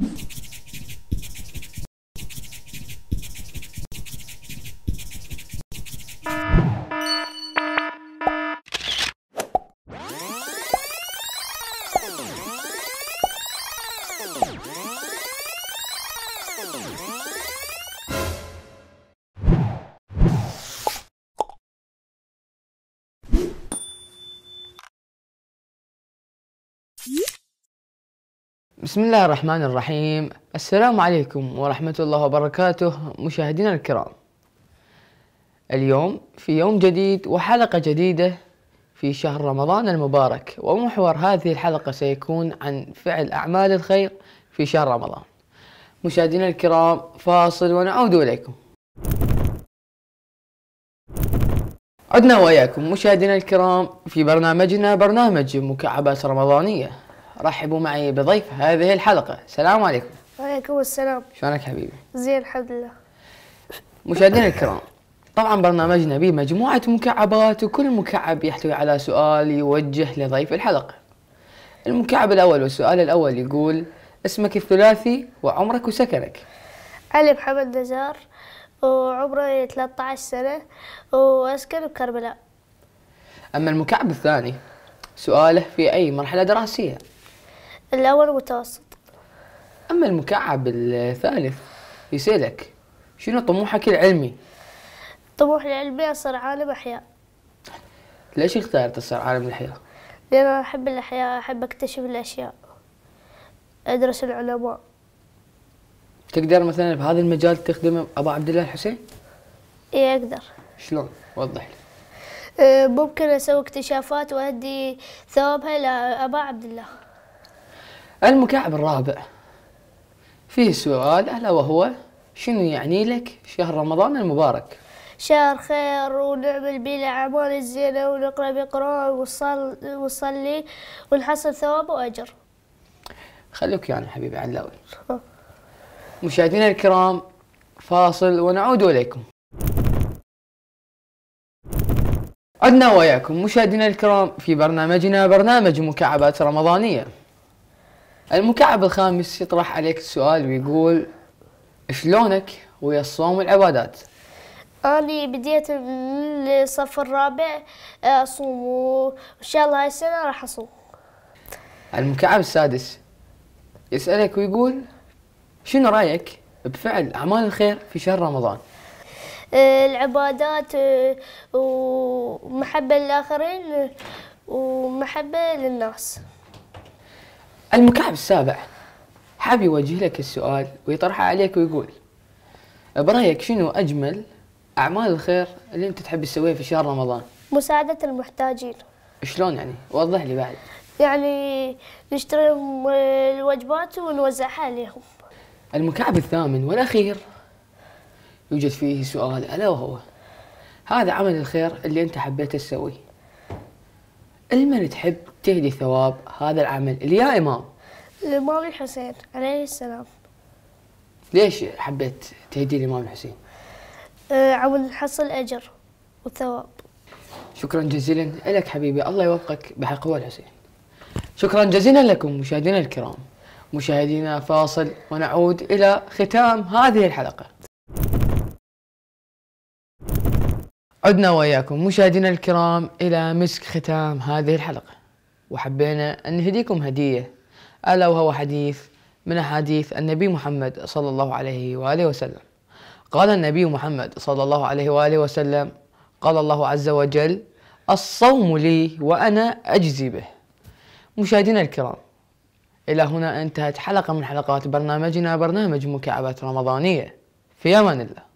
Thank you. بسم الله الرحمن الرحيم السلام عليكم ورحمة الله وبركاته مشاهدينا الكرام اليوم في يوم جديد وحلقة جديدة في شهر رمضان المبارك ومحور هذه الحلقة سيكون عن فعل أعمال الخير في شهر رمضان مشاهدينا الكرام فاصل ونعود إليكم عدنا وإياكم مشاهدينا الكرام في برنامجنا برنامج مكعبات رمضانية رحبوا معي بضيف هذه الحلقة السلام عليكم وعليكم السلام شلونك حبيبي؟ زين الحمد لله مشاهدينا الكرام طبعا برنامجنا به مجموعة مكعبات وكل مكعب يحتوي على سؤال يوجه لضيف الحلقة المكعب الأول والسؤال الأول يقول اسمك الثلاثي وعمرك وسكنك علي محمد نزار وعمري 13 سنة وأسكن بكربلاء أما المكعب الثاني سؤاله في أي مرحلة دراسية الأول متوسط أما المكعب الثالث يسألك شنو طموحك العلمي؟ طموحي العلمي أصير عالم أحياء ليش اخترت تصير عالم الأحياء؟ لأن أنا أحب الأحياء أحب أكتشف الأشياء أدرس العلماء تقدر مثلا بهذا المجال تخدم أبا عبد الله الحسين؟ إي أقدر شلون؟ وضح لي أه، ممكن أسوي اكتشافات وأهدي ثوابها لأبا عبد الله المكعب الرابع فيه سؤال ألا وهو شنو يعني لك شهر رمضان المبارك شهر خير ونعمل به الأعمال الزينة ونقرأ بقراءة ونصلي ونحصل ثواب وأجر خلوك يعني حبيبي علاوي مشاهدينا الكرام فاصل ونعود إليكم عدنا وياكم مشاهدينا الكرام في برنامجنا برنامج مكعبات رمضانية المكعب الخامس يطرح عليك السؤال ويقول شلونك ويا الصوم والعبادات أنا بديت من الصف الرابع آه، أصوم وإن شاء الله هاي السنة راح أصوم المكعب السادس يسألك ويقول شنو رأيك بفعل أعمال الخير في شهر رمضان آه، العبادات آه، ومحبة للآخرين ومحبة للناس المكعب السابع حاب يوجه لك السؤال ويطرحه عليك ويقول برايك شنو اجمل اعمال الخير اللي انت تحب تسويها في شهر رمضان؟ مساعدة المحتاجين شلون يعني؟ وضح لي بعد يعني نشتري الوجبات ونوزعها عليهم المكعب الثامن والاخير يوجد فيه سؤال الا وهو هذا عمل الخير اللي انت حبيت تسويه المن تحب تهدي ثواب هذا العمل اللي يا إمام الإمام الحسين عليه السلام ليش حبيت تهدي الإمام الحسين؟ أه عم نحصل أجر وثواب شكرا جزيلا لك حبيبي الله يوفقك بحق هو الحسين شكرا جزيلا لكم مشاهدينا الكرام مشاهدينا فاصل ونعود إلى ختام هذه الحلقة عدنا وإياكم مشاهدينا الكرام إلى مسك ختام هذه الحلقة وحبينا أن نهديكم هدية ألا وهو حديث من أحاديث النبي محمد صلى الله عليه وآله وسلم قال النبي محمد صلى الله عليه وآله وسلم قال الله عز وجل الصوم لي وأنا أجزي به مشاهدينا الكرام إلى هنا انتهت حلقة من حلقات برنامجنا برنامج مكعبات رمضانية في أمان الله